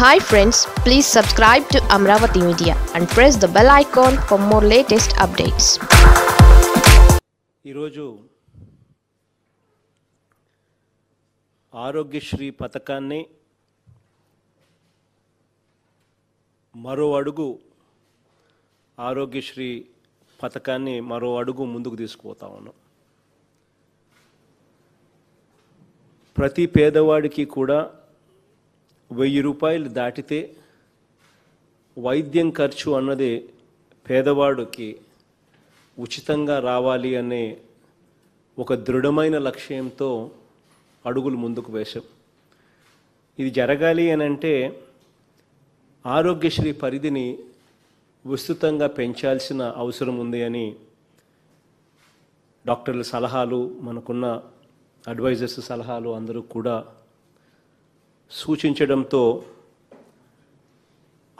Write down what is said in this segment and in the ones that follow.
hi friends please subscribe to Amaravati media and press the bell icon for more latest updates ఈరోజు ఆరోగ్యశ్రీ పథకాన్ని మరో అడుగు ఆరోగ్యశ్రీ పథకాన్ని మరో అడుగు ముందుకు తీసుకుపోతా ఉన్నాం ప్రతి పేదవాడికి కూడా వెయ్యి రూపాయలు దాటితే వైద్యం ఖర్చు అన్నది పేదవాడికి ఉచితంగా రావాలి అనే ఒక దృఢమైన లక్ష్యంతో అడుగులు ముందుకు వేశాం ఇది జరగాలి అని అంటే ఆరోగ్యశ్రీ పరిధిని విస్తృతంగా పెంచాల్సిన అవసరం ఉంది అని డాక్టర్ల సలహాలు మనకున్న అడ్వైజర్స్ సలహాలు అందరూ కూడా సూచించడంతో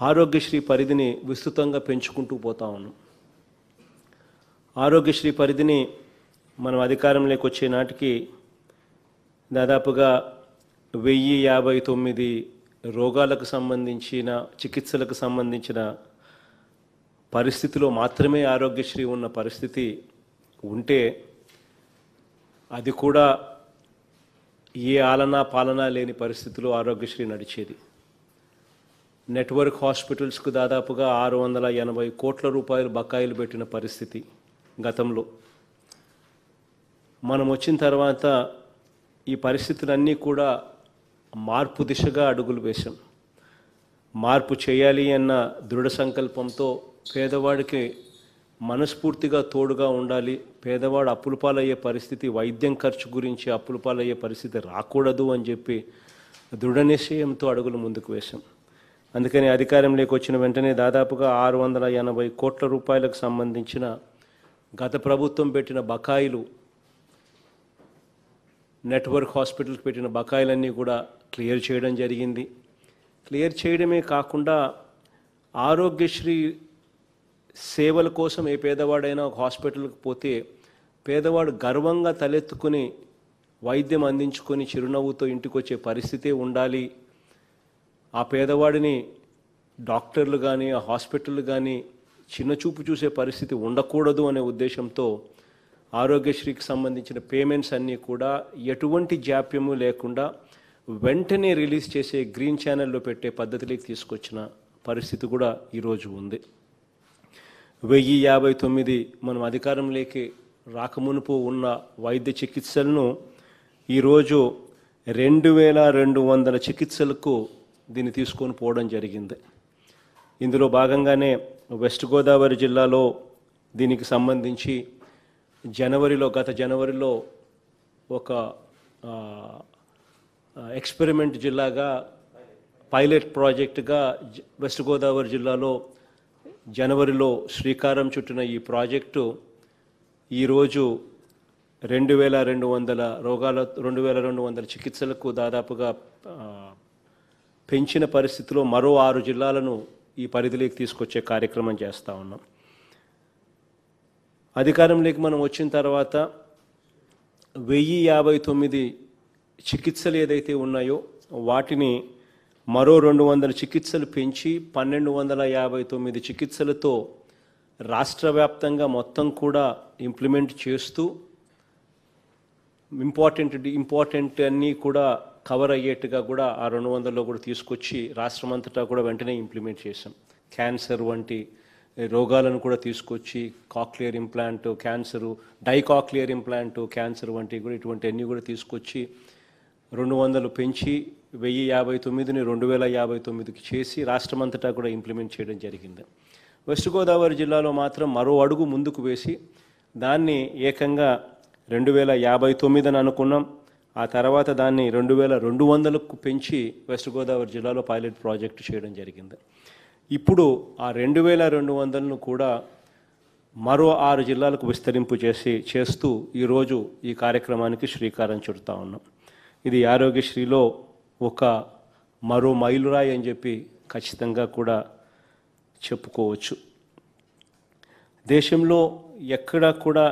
ఆరోగ్యశ్రీ పరిధిని విస్తృతంగా పెంచుకుంటూ పోతా ఉన్నాం ఆరోగ్యశ్రీ పరిధిని మనం అధికారంలోకి వచ్చే నాటికి దాదాపుగా వెయ్యి యాభై తొమ్మిది రోగాలకు సంబంధించిన చికిత్సలకు సంబంధించిన పరిస్థితిలో మాత్రమే ఆరోగ్యశ్రీ ఉన్న పరిస్థితి ఉంటే అది కూడా ఏ ఆలనా పాలన లేని పరిస్థితులు ఆరోగ్యశ్రీ నడిచేది నెట్వర్క్ హాస్పిటల్స్కు దాదాపుగా ఆరు వందల ఎనభై కోట్ల రూపాయలు బకాయిలు పెట్టిన పరిస్థితి గతంలో మనం వచ్చిన తర్వాత ఈ పరిస్థితులన్నీ కూడా మార్పు దిశగా అడుగులు వేశాం మార్పు చేయాలి అన్న దృఢ సంకల్పంతో పేదవాడికి మనస్ఫూర్తిగా తోడుగా ఉండాలి పేదవాడు అప్పులు పాలయ్యే పరిస్థితి వైద్యం ఖర్చు గురించి అప్పులు పాలయ్యే పరిస్థితి రాకూడదు అని చెప్పి దృఢ నిశ్చయంతో అడుగులు ముందుకు వేశాం అందుకని అధికారంలోకి వచ్చిన వెంటనే దాదాపుగా ఆరు వందల ఎనభై కోట్ల రూపాయలకు సంబంధించిన గత ప్రభుత్వం పెట్టిన బకాయిలు నెట్వర్క్ హాస్పిటల్కి పెట్టిన బకాయిలన్నీ కూడా క్లియర్ చేయడం జరిగింది క్లియర్ చేయడమే కాకుండా ఆరోగ్యశ్రీ సేవల కోసం ఏ పేదవాడైనా ఒక హాస్పిటల్కి పోతే పేదవాడు గర్వంగా తలెత్తుకుని వైద్యం అందించుకొని చిరునవ్వుతో ఇంటికి వచ్చే పరిస్థితే ఉండాలి ఆ పేదవాడిని డాక్టర్లు కానీ ఆ హాస్పిటల్ కానీ చిన్న చూపు చూసే పరిస్థితి ఉండకూడదు అనే ఉద్దేశంతో ఆరోగ్యశ్రీకి సంబంధించిన పేమెంట్స్ అన్నీ కూడా ఎటువంటి జాప్యము లేకుండా వెంటనే రిలీజ్ చేసే గ్రీన్ ఛానల్లో పెట్టే పద్ధతిలోకి తీసుకొచ్చిన పరిస్థితి కూడా ఈరోజు ఉంది వెయ్యి యాభై తొమ్మిది మనం అధికారంలోకి రాకమునుపు ఉన్న వైద్య చికిత్సలను ఈరోజు రెండు వేల రెండు వందల చికిత్సలకు దీన్ని తీసుకొని పోవడం జరిగింది ఇందులో భాగంగానే వెస్ట్ గోదావరి జిల్లాలో దీనికి సంబంధించి జనవరిలో గత జనవరిలో ఒక ఎక్స్పెరిమెంట్ జిల్లాగా పైలట్ ప్రాజెక్ట్గా వెస్ట్ గోదావరి జిల్లాలో జనవరిలో శ్రీకారం చుట్టిన ఈ ప్రాజెక్టు ఈరోజు రెండు వేల రెండు వందల రోగాల రెండు వేల రెండు వందల చికిత్సలకు దాదాపుగా పెంచిన పరిస్థితిలో మరో ఆరు జిల్లాలను ఈ పరిధిలోకి తీసుకొచ్చే కార్యక్రమం చేస్తూ ఉన్నాం అధికారంలోకి మనం వచ్చిన తర్వాత వెయ్యి యాభై తొమ్మిది చికిత్సలు ఏదైతే ఉన్నాయో వాటిని మరో రెండు వందల చికిత్సలు పెంచి పన్నెండు వందల యాభై తొమ్మిది చికిత్సలతో రాష్ట్ర వ్యాప్తంగా మొత్తం కూడా ఇంప్లిమెంట్ చేస్తూ ఇంపార్టెంట్ ఇంపార్టెంట్ అన్నీ కూడా కవర్ అయ్యేట్టుగా కూడా ఆ రెండు వందల్లో కూడా తీసుకొచ్చి రాష్ట్రం అంతటా కూడా వెంటనే ఇంప్లిమెంట్ చేశాం క్యాన్సర్ వంటి రోగాలను కూడా తీసుకొచ్చి కాక్లియర్ ఇంప్లాంట్ క్యాన్సరు డైకాక్లియర్ ఇంప్లాంట్ క్యాన్సర్ వంటి కూడా ఇటువంటి అన్నీ కూడా తీసుకొచ్చి రెండు వందలు పెంచి వెయ్యి యాభై తొమ్మిదిని రెండు వేల యాభై తొమ్మిదికి చేసి రాష్ట్రమంతటా కూడా ఇంప్లిమెంట్ చేయడం జరిగింది వెస్ట్ గోదావరి జిల్లాలో మాత్రం మరో అడుగు ముందుకు వేసి దాన్ని ఏకంగా రెండు వేల యాభై తొమ్మిది అని అనుకున్నాం ఆ తర్వాత దాన్ని రెండు వేల రెండు వందలకు పెంచి వెస్ట్ గోదావరి జిల్లాలో పైలట్ ప్రాజెక్టు చేయడం జరిగింది ఇప్పుడు ఆ రెండు వేల రెండు వందలను కూడా మరో ఆరు జిల్లాలకు విస్తరింపు చేసి చేస్తూ ఈరోజు ఈ కార్యక్రమానికి శ్రీకారం చుడుతూ ఉన్నాం ఇది ఆరోగ్యశ్రీలో ఒక మరో మైలురాయి అని చెప్పి ఖచ్చితంగా కూడా చెప్పుకోవచ్చు దేశంలో ఎక్కడా కూడా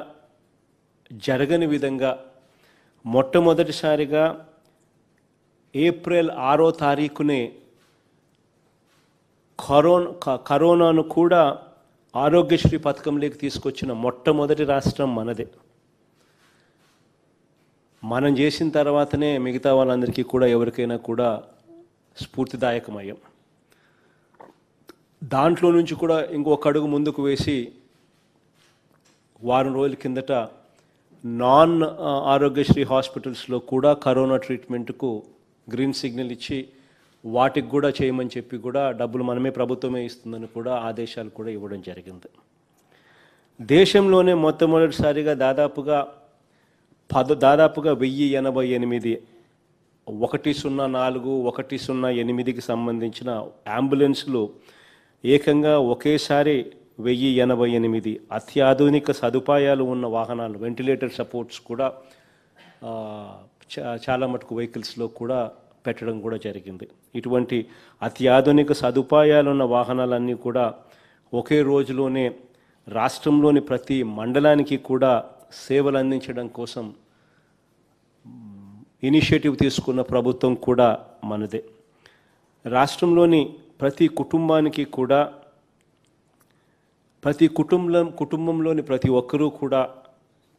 జరగని విధంగా మొట్టమొదటిసారిగా ఏప్రిల్ ఆరో తారీఖునే కరోనా కరోనాను కూడా ఆరోగ్యశ్రీ పథకంలోకి తీసుకొచ్చిన మొట్టమొదటి రాష్ట్రం మనదే మనం చేసిన తర్వాతనే మిగతా వాళ్ళందరికీ కూడా ఎవరికైనా కూడా స్ఫూర్తిదాయకమయ్యాం దాంట్లో నుంచి కూడా ఇంకొక అడుగు ముందుకు వేసి వారం రోజుల కిందట నాన్ ఆరోగ్యశ్రీ హాస్పిటల్స్లో కూడా కరోనా ట్రీట్మెంట్కు గ్రీన్ సిగ్నల్ ఇచ్చి వాటికి కూడా చేయమని చెప్పి కూడా డబ్బులు మనమే ప్రభుత్వమే ఇస్తుందని కూడా ఆదేశాలు కూడా ఇవ్వడం జరిగింది దేశంలోనే మొట్టమొదటిసారిగా దాదాపుగా పద దాదాపుగా వెయ్యి ఎనభై ఎనిమిది ఒకటి సున్నా నాలుగు ఒకటి సున్నా ఎనిమిదికి సంబంధించిన అంబులెన్స్లు ఏకంగా ఒకేసారి వెయ్యి ఎనభై ఎనిమిది అత్యాధునిక సదుపాయాలు ఉన్న వాహనాలు వెంటిలేటర్ సపోర్ట్స్ కూడా చాలా మటుకు వెహికల్స్లో కూడా పెట్టడం కూడా జరిగింది ఇటువంటి అత్యాధునిక సదుపాయాలున్న వాహనాలన్నీ కూడా ఒకే రోజులోనే రాష్ట్రంలోని ప్రతి మండలానికి కూడా సేవలు అందించడం కోసం ఇనిషియేటివ్ తీసుకున్న ప్రభుత్వం కూడా మనదే రాష్ట్రంలోని ప్రతి కుటుంబానికి కూడా ప్రతి కుటుంబం కుటుంబంలోని ప్రతి ఒక్కరూ కూడా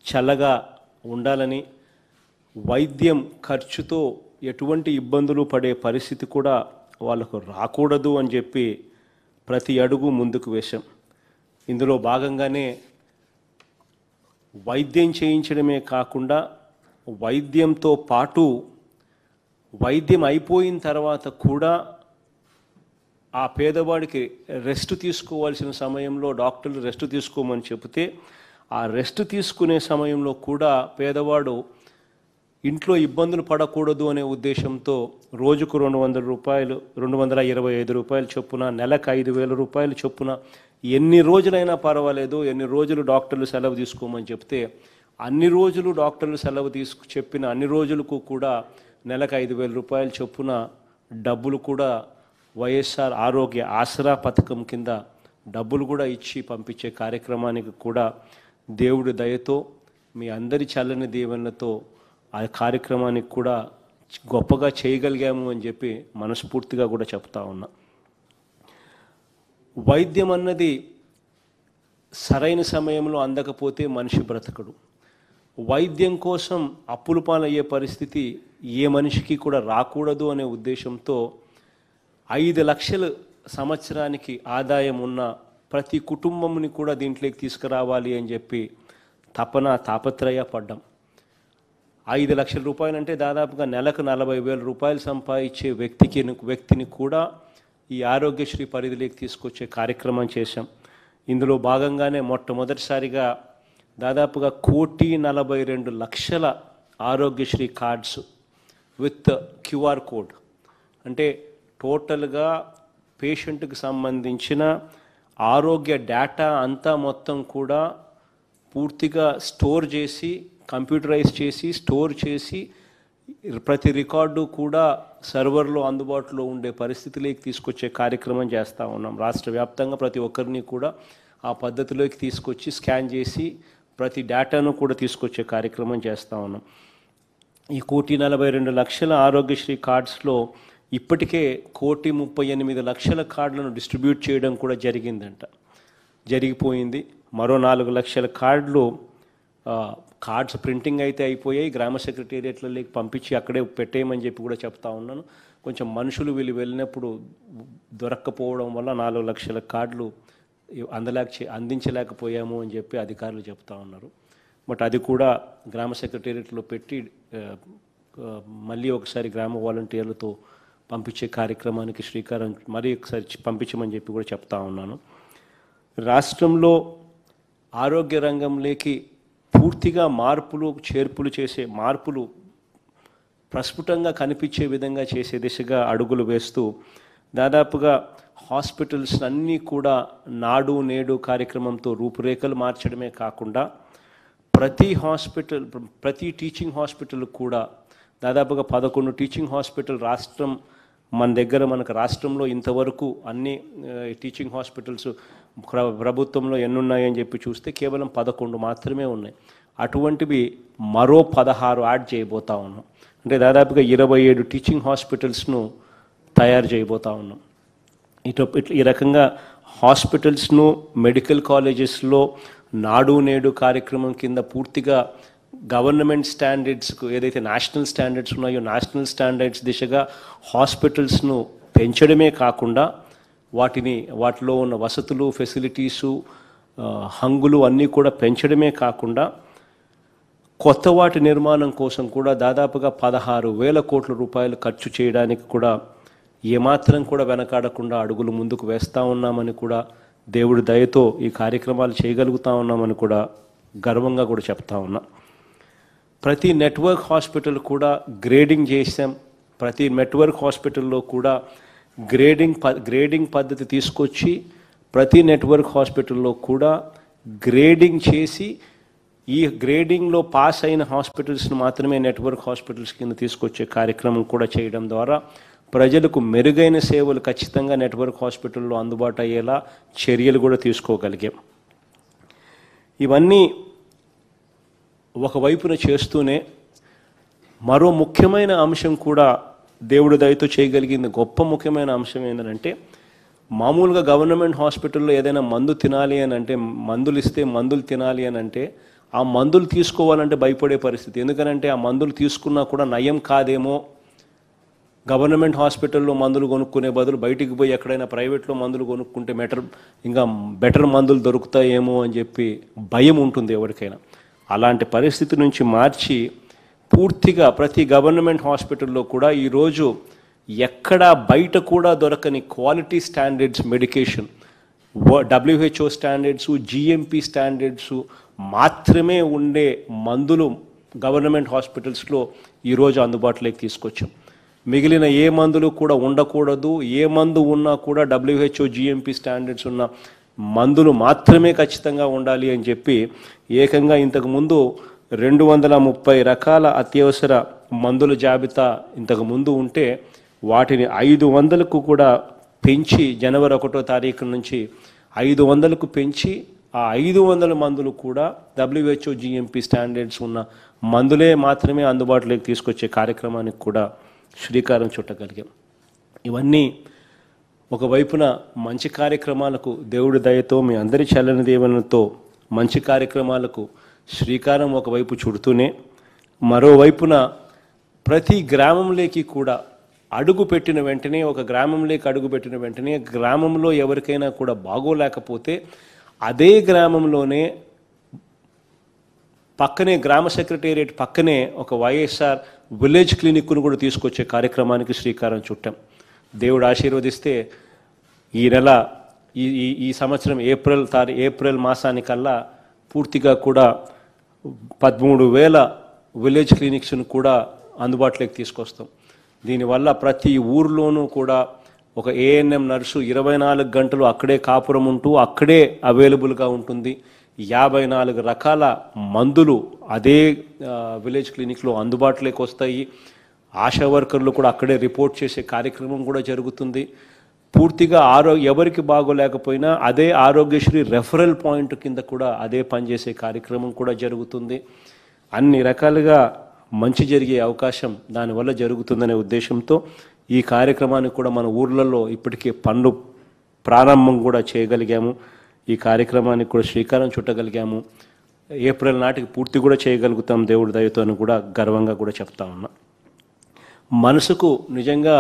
చల్లగా ఉండాలని వైద్యం ఖర్చుతో ఎటువంటి ఇబ్బందులు పడే పరిస్థితి కూడా వాళ్ళకు రాకూడదు అని చెప్పి ప్రతి అడుగు ముందుకు వేశాం ఇందులో భాగంగానే వైద్యం చేయించడమే కాకుండా వైద్యంతో పాటు వైద్యం అయిపోయిన తర్వాత కూడా ఆ పేదవాడికి రెస్ట్ తీసుకోవాల్సిన సమయంలో డాక్టర్లు రెస్ట్ తీసుకోమని చెబితే ఆ రెస్ట్ తీసుకునే సమయంలో కూడా పేదవాడు ఇంట్లో ఇబ్బందులు పడకూడదు అనే ఉద్దేశంతో రోజుకు రెండు వందల రూపాయలు రెండు వందల ఇరవై ఐదు రూపాయలు చొప్పున నెలకు ఐదు వేల రూపాయలు చొప్పున ఎన్ని రోజులైనా పర్వాలేదు ఎన్ని రోజులు డాక్టర్లు సెలవు తీసుకోమని చెప్తే అన్ని రోజులు డాక్టర్లు సెలవు తీసుకు చెప్పిన అన్ని రోజులకు కూడా నెలకు ఐదు వేల రూపాయలు చొప్పున డబ్బులు కూడా వైఎస్ఆర్ ఆరోగ్య ఆసరా పథకం కింద డబ్బులు కూడా ఇచ్చి పంపించే కార్యక్రమానికి కూడా దేవుడి దయతో మీ అందరి చల్లని దీవెనతో ఆ కార్యక్రమానికి కూడా గొప్పగా చేయగలిగాము అని చెప్పి మనస్ఫూర్తిగా కూడా చెప్తా ఉన్నా వైద్యం అన్నది సరైన సమయంలో అందకపోతే మనిషి బ్రతకడు వైద్యం కోసం అప్పులు పాలయ్యే పరిస్థితి ఏ మనిషికి కూడా రాకూడదు అనే ఉద్దేశంతో ఐదు లక్షలు సంవత్సరానికి ఆదాయం ఉన్న ప్రతి కుటుంబంని కూడా దీంట్లోకి తీసుకురావాలి అని చెప్పి తపన తాపత్రయ పడ్డాం ఐదు లక్షల రూపాయలంటే దాదాపుగా నెలకు నలభై వేల రూపాయలు సంపాదించే వ్యక్తికి వ్యక్తిని కూడా ఈ ఆరోగ్యశ్రీ పరిధిలోకి తీసుకొచ్చే కార్యక్రమం చేశాం ఇందులో భాగంగానే మొట్టమొదటిసారిగా దాదాపుగా కోటి నలభై రెండు లక్షల Aarogyasri cards with QR code అంటే టోటల్గా పేషెంట్కి సంబంధించిన ఆరోగ్య డేటా అంతా మొత్తం కూడా పూర్తిగా స్టోర్ చేసి కంప్యూటరైజ్ చేసి స్టోర్ చేసి ప్రతి రికార్డు కూడా సర్వర్లో అందుబాటులో ఉండే పరిస్థితిలోకి తీసుకొచ్చే కార్యక్రమం చేస్తూ ఉన్నాం రాష్ట్ర వ్యాప్తంగా ప్రతి ఒక్కరిని కూడా ఆ పద్ధతిలోకి తీసుకొచ్చి స్కాన్ చేసి ప్రతి డేటాను కూడా తీసుకొచ్చే కార్యక్రమం చేస్తూ ఉన్నాం ఈ కోటి నలభై రెండు లక్షల ఆరోగ్యశ్రీ కార్డ్స్లో ఇప్పటికే కోటి ముప్పై ఎనిమిది లక్షల కార్డులను డిస్ట్రిబ్యూట్ చేయడం కూడా జరిగిందంట జరిగిపోయింది మరో నాలుగు లక్షల కార్డులు కార్డ్స్ ప్రింటింగ్ అయితే అయిపోయాయి గ్రామ సెక్రటేరియట్లలోకి పంపించి అక్కడే పెట్టేయమని చెప్పి కూడా చెప్తా ఉన్నాను కొంచెం మనుషులు వీళ్ళు వెళ్ళినప్పుడు దొరక్కపోవడం వల్ల నాలుగు లక్షల కార్డులు అందలేక అందించలేకపోయాము అని చెప్పి అధికారులు చెప్తా ఉన్నారు బట్ అది కూడా గ్రామ సెక్రటేరియట్లో పెట్టి మళ్ళీ ఒకసారి గ్రామ వాలంటీర్లతో పంపించే కార్యక్రమానికి శ్రీకారం మరీ ఒకసారి పంపించమని చెప్పి కూడా చెప్తా ఉన్నాను రాష్ట్రంలో ఆరోగ్య రంగంలోకి పూర్తిగా మార్పులు చేర్పులు చేసే మార్పులు ప్రస్ఫుటంగా కనిపించే విధంగా చేసే దిశగా అడుగులు వేస్తూ దాదాపుగా హాస్పిటల్స్ అన్నీ కూడా నాడు నేడు కార్యక్రమంతో రూపురేఖలు మార్చడమే కాకుండా ప్రతి హాస్పిటల్ ప్రతి టీచింగ్ హాస్పిటల్ కూడా దాదాపుగా పదకొండు టీచింగ్ హాస్పిటల్ రాష్ట్రం మన దగ్గర మనకు రాష్ట్రంలో ఇంతవరకు అన్ని టీచింగ్ హాస్పిటల్స్ ప్రభుత్వంలో ఎన్ని ఉన్నాయని చెప్పి చూస్తే కేవలం పదకొండు మాత్రమే ఉన్నాయి అటువంటివి మరో పదహారు యాడ్ చేయబోతా ఉన్నాం అంటే దాదాపుగా ఇరవై ఏడు టీచింగ్ హాస్పిటల్స్ను తయారు చేయబోతా ఉన్నాం ఇటు ఈ రకంగా హాస్పిటల్స్ను మెడికల్ కాలేజెస్లో నాడు నేడు కార్యక్రమం కింద పూర్తిగా గవర్నమెంట్ స్టాండర్డ్స్కు ఏదైతే నేషనల్ స్టాండర్డ్స్ ఉన్నాయో నేషనల్ స్టాండర్డ్స్ దిశగా హాస్పిటల్స్ను పెంచడమే కాకుండా వాటిని వాటిలో ఉన్న వసతులు ఫెసిలిటీసు హంగులు అన్నీ కూడా పెంచడమే కాకుండా కొత్త వాటి నిర్మాణం కోసం కూడా దాదాపుగా పదహారు వేల కోట్ల రూపాయలు ఖర్చు చేయడానికి కూడా ఏమాత్రం కూడా వెనకాడకుండా అడుగులు ముందుకు వేస్తూ ఉన్నామని కూడా దేవుడి దయతో ఈ కార్యక్రమాలు చేయగలుగుతా ఉన్నామని కూడా గర్వంగా కూడా చెప్తా ఉన్నా ప్రతి నెట్వర్క్ హాస్పిటల్ కూడా గ్రేడింగ్ చేసాం ప్రతి నెట్వర్క్ హాస్పిటల్లో కూడా గ్రేడింగ్ గ్రేడింగ్ పద్ధతి తీసుకొచ్చి ప్రతి నెట్వర్క్ హాస్పిటల్లో కూడా గ్రేడింగ్ చేసి ఈ గ్రేడింగ్లో పాస్ అయిన హాస్పిటల్స్ని మాత్రమే నెట్వర్క్ హాస్పిటల్స్ కింద తీసుకొచ్చే కార్యక్రమం కూడా చేయడం ద్వారా ప్రజలకు మెరుగైన సేవలు ఖచ్చితంగా నెట్వర్క్ హాస్పిటల్లో అందుబాటు అయ్యేలా చర్యలు కూడా తీసుకోగలిగాం ఇవన్నీ ఒకవైపున చేస్తూనే మరో ముఖ్యమైన అంశం కూడా దేవుడు దయతో చేయగలిగింది గొప్ప ముఖ్యమైన అంశం ఏంటంటే మామూలుగా గవర్నమెంట్ హాస్పిటల్లో ఏదైనా మందు తినాలి అని అంటే మందులు ఇస్తే మందులు తినాలి అని అంటే ఆ మందులు తీసుకోవాలంటే భయపడే పరిస్థితి ఎందుకనంటే ఆ మందులు తీసుకున్నా కూడా నయం కాదేమో గవర్నమెంట్ హాస్పిటల్లో మందులు కొనుక్కునే బదులు బయటికి పోయి ఎక్కడైనా ప్రైవేట్లో మందులు కొనుక్కుంటే మెటర్ ఇంకా బెటర్ మందులు దొరుకుతాయేమో అని చెప్పి భయం ఉంటుంది ఎవరికైనా అలాంటి పరిస్థితి నుంచి మార్చి పూర్తిగా ప్రతి గవర్నమెంట్ హాస్పిటల్లో కూడా ఈరోజు ఎక్కడ బయట కూడా దొరకని quality standards medication WHO standards GMP standards మాత్రమే ఉండే మందులు గవర్నమెంట్ హాస్పిటల్స్లో ఈరోజు అందుబాటులోకి తీసుకొచ్చాం మిగిలిన ఏ మందులు కూడా ఉండకూడదు ఏ మందు ఉన్నా కూడా డబ్ల్యూహెచ్ఓ జిఎంపి స్టాండర్డ్స్ ఉన్న మందులు మాత్రమే ఖచ్చితంగా ఉండాలి అని చెప్పి ఏకంగా ఇంతకుముందు రెండు వందల ముప్పై రకాల అత్యవసర మందుల జాబితా ఇంతకు ముందు ఉంటే వాటిని ఐదు వందలకు కూడా పెంచి జనవరి ఒకటో తారీఖు నుంచి ఐదు వందలకు పెంచి ఆ ఐదు వందల మందులు కూడా డబ్ల్యూహెచ్ఓ జిఎంపి స్టాండర్డ్స్ ఉన్న మందులే మాత్రమే అందుబాటులోకి తీసుకొచ్చే కార్యక్రమానికి కూడా శ్రీకారం చుట్టగలిగాం ఇవన్నీ ఒకవైపున మంచి కార్యక్రమాలకు దేవుడి దయతో మీ అందరి చల్లని దేవునితో మంచి కార్యక్రమాలకు శ్రీకారం ఒకవైపు చుడుతూనే మరోవైపున ప్రతి గ్రామంలోకి కూడా అడుగు పెట్టిన వెంటనే ఒక గ్రామంలోకి అడుగు పెట్టిన వెంటనే గ్రామంలో ఎవరికైనా కూడా బాగోలేకపోతే అదే గ్రామంలోనే పక్కనే గ్రామ సెక్రటేరియట్ పక్కనే ఒక వైఎస్ఆర్ విలేజ్ క్లినిక్ను కూడా తీసుకొచ్చే కార్యక్రమానికి శ్రీకారం చుట్టాం దేవుడు ఆశీర్వదిస్తే ఈ నెల ఈ ఈ సంవత్సరం ఏప్రిల్ తారీ ఏప్రిల్ మాసానికల్లా పూర్తిగా కూడా పదమూడు వేల విలేజ్ క్లినిక్స్ను కూడా అందుబాటులోకి తీసుకొస్తాం దీనివల్ల ప్రతి ఊర్లోనూ కూడా ఒక ఏఎన్ఎం నర్సు ఇరవై నాలుగు గంటలు అక్కడే కాపురం ఉంటూ అక్కడే అవైలబుల్గా ఉంటుంది యాభై నాలుగు రకాల మందులు అదే విలేజ్ క్లినిక్లో అందుబాటులోకి వస్తాయి ఆశా వర్కర్లు కూడా అక్కడే రిపోర్ట్ చేసే కార్యక్రమం కూడా జరుగుతుంది పూర్తిగా ఆరో ఎవరికి బాగోలేకపోయినా అదే ఆరోగ్యశ్రీ రెఫరల్ పాయింట్ కింద కూడా అదే పనిచేసే కార్యక్రమం కూడా జరుగుతుంది అన్ని రకాలుగా మంచి జరిగే అవకాశం దానివల్ల జరుగుతుందనే ఉద్దేశంతో ఈ కార్యక్రమాన్ని కూడా మన ఊర్లలో ఇప్పటికే పనులు ప్రారంభం కూడా చేయగలిగాము ఈ కార్యక్రమానికి కూడా శ్రీకారం చుట్టగలిగాము ఏప్రిల్ నాటికి పూర్తి కూడా చేయగలుగుతాం దేవుడి దయతో అని కూడా గర్వంగా కూడా చెప్తా ఉన్నా మనసుకు నిజంగా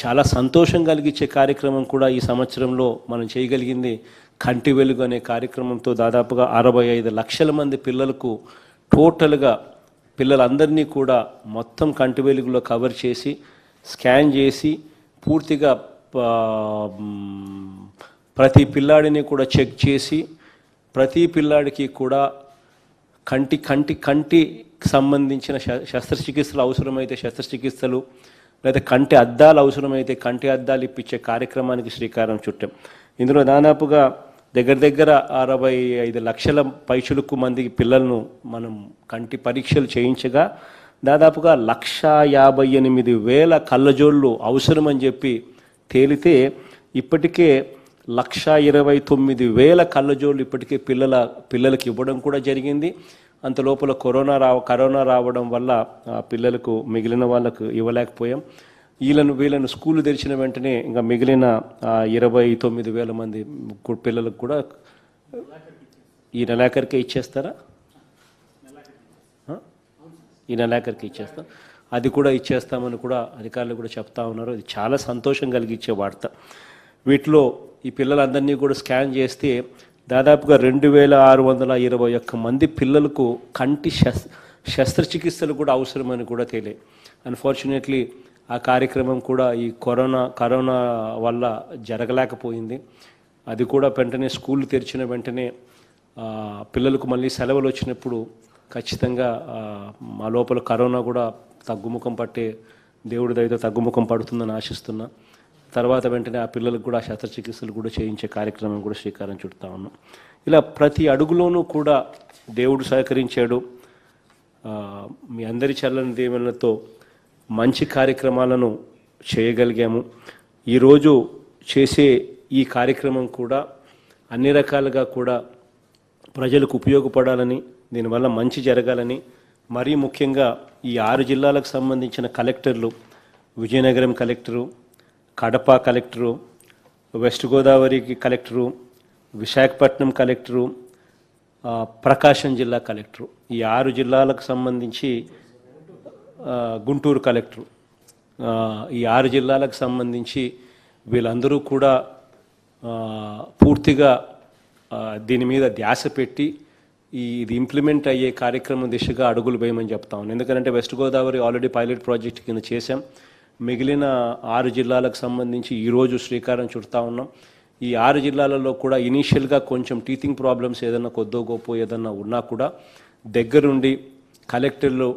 చాలా సంతోషం కలిగించే కార్యక్రమం కూడా ఈ సంవత్సరంలో మనం చేయగలిగింది కంటి వెలుగు అనే కార్యక్రమంతో దాదాపుగా అరవై ఐదు లక్షల మంది పిల్లలకు టోటల్గా పిల్లలందరినీ కూడా మొత్తం కంటి వెలుగులో కవర్ చేసి స్కాన్ చేసి పూర్తిగా ప్రతి పిల్లాడిని కూడా చెక్ చేసి ప్రతి పిల్లాడికి కూడా కంటి కంటి కంటికి సంబంధించిన శస్త్రచికిత్సలు అవసరమైతే శస్త్రచికిత్సలు లేదా కంటి అద్దాలు అవసరమైతే కంటి అద్దాలు ఇప్పించే కార్యక్రమానికి శ్రీకారం చుట్టాం ఇందులో దాదాపుగా దగ్గర దగ్గర అరవై ఐదు లక్షల పైచులకు మంది పిల్లలను మనం కంటి పరీక్షలు చేయించగా దాదాపుగా లక్ష యాభై ఎనిమిది వేల కళ్ళజోళ్ళు అవసరమని చెప్పి తేలితే ఇప్పటికే లక్ష ఇరవై తొమ్మిది వేల కళ్ళజోళ్ళు ఇప్పటికే పిల్లల పిల్లలకి ఇవ్వడం కూడా జరిగింది అంత లోపల కరోనా రావ కరోనా రావడం వల్ల పిల్లలకు మిగిలిన వాళ్ళకు ఇవ్వలేకపోయాం వీళ్ళను వీళ్ళను స్కూల్ తెరిచిన వెంటనే ఇంకా మిగిలిన ఇరవై తొమ్మిది వేల మంది పిల్లలకు కూడా ఈ నెలాఖరికే ఇచ్చేస్తారా ఈ నెలాఖరికి ఇచ్చేస్తాం అది కూడా ఇచ్చేస్తామని కూడా అధికారులు కూడా చెప్తా ఉన్నారు ఇది చాలా సంతోషం కలిగించే వార్త వీటిలో ఈ పిల్లలందరినీ కూడా స్కాన్ చేస్తే దాదాపుగా రెండు వేల ఆరు వందల ఇరవై ఒక్క మంది పిల్లలకు కంటి శస్ శస్త్రచికిత్సలు కూడా అవసరమని కూడా తేలే అన్ఫార్చునేట్లీ ఆ కార్యక్రమం కూడా ఈ కరోనా కరోనా వల్ల జరగలేకపోయింది అది కూడా వెంటనే స్కూల్ తెరిచిన వెంటనే పిల్లలకు మళ్ళీ సెలవులు వచ్చినప్పుడు ఖచ్చితంగా మా లోపల కరోనా కూడా తగ్గుముఖం పట్టే దేవుడి దగ్గర తగ్గుముఖం పడుతుందని ఆశిస్తున్నా తర్వాత వెంటనే ఆ పిల్లలకు కూడా శస్త్రచికిత్సలు కూడా చేయించే కార్యక్రమం కూడా శ్రీకారం చుడుతూ ఉన్నాం ఇలా ప్రతి అడుగులోనూ కూడా దేవుడు సహకరించాడు మీ అందరి చల్లని దీవెనలతో మంచి కార్యక్రమాలను చేయగలిగాము ఈరోజు చేసే ఈ కార్యక్రమం కూడా అన్ని రకాలుగా కూడా ప్రజలకు ఉపయోగపడాలని దీనివల్ల మంచి జరగాలని మరీ ముఖ్యంగా ఈ ఆరు జిల్లాలకు సంబంధించిన కలెక్టర్లు Vizianagaram collector Kadapa collector west గోదావరికి కలెక్టరు విశాఖపట్నం కలెక్టరు ప్రకాశం జిల్లా కలెక్టరు ఈ ఆరు జిల్లాలకు సంబంధించి గుంటూరు కలెక్టరు ఈ ఆరు జిల్లాలకు సంబంధించి వీళ్ళందరూ కూడా పూర్తిగా దీని మీద ధ్యాస పెట్టి ఈ ఇది ఇంప్లిమెంట్ అయ్యే కార్యక్రమం దిశగా అడుగులు వేయమని చెప్తాను ఎందుకంటే west Godavari already pilot project కింద చేశాం మిగిలిన ఆరు జిల్లాలకు సంబంధించి ఈరోజు శ్రీకారం చుడతా ఉన్నాం ఈ ఆరు జిల్లాలలో కూడా ఇనీషియల్గా కొంచెం టీచింగ్ ప్రాబ్లమ్స్ ఏదైనా కొద్దో గొప్ప ఏదన్నా ఉన్నా కూడా దగ్గరుండి కలెక్టర్లు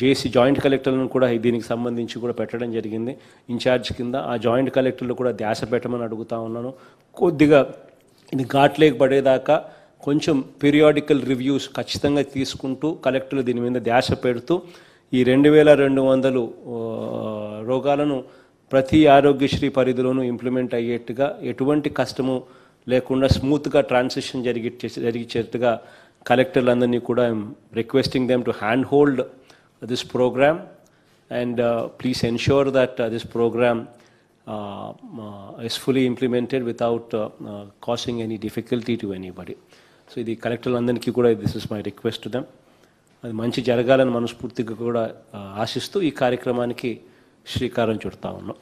జేసీ జాయింట్ కలెక్టర్లను కూడా దీనికి సంబంధించి కూడా పెట్టడం జరిగింది ఇన్ఛార్జ్ కింద ఆ జాయింట్ కలెక్టర్లు కూడా ధ్యాస పెట్టమని అడుగుతా ఉన్నాను కొద్దిగా ఇది ఘాట్లేకి పడేదాకా కొంచెం పీరియాడికల్ రివ్యూస్ ఖచ్చితంగా తీసుకుంటూ కలెక్టర్లు దీని మీద ధ్యాస పెడుతూ ఈ రెండు వేల రెండు వందలు రోగాలను ప్రతి ఆరోగ్యశ్రీ పరిధిలోనూ ఇంప్లిమెంట్ అయ్యేట్టుగా ఎటువంటి కష్టము లేకుండా స్మూత్గా ట్రాన్సిషన్ జరిగి జరిగించేట్టుగా కలెక్టర్లందరినీ కూడా requesting them to hand hold this program and please ensure that this program is fully implemented without causing any difficulty to anybody so ఇది కలెక్టర్లందరికీ కూడా this is my request them అది మంచి జరగాలని మనస్ఫూర్తిగా కూడా uh, ఆశిస్తూ ఈ కార్యక్రమానికి శ్రీకారం చుడతా ఉన్నాం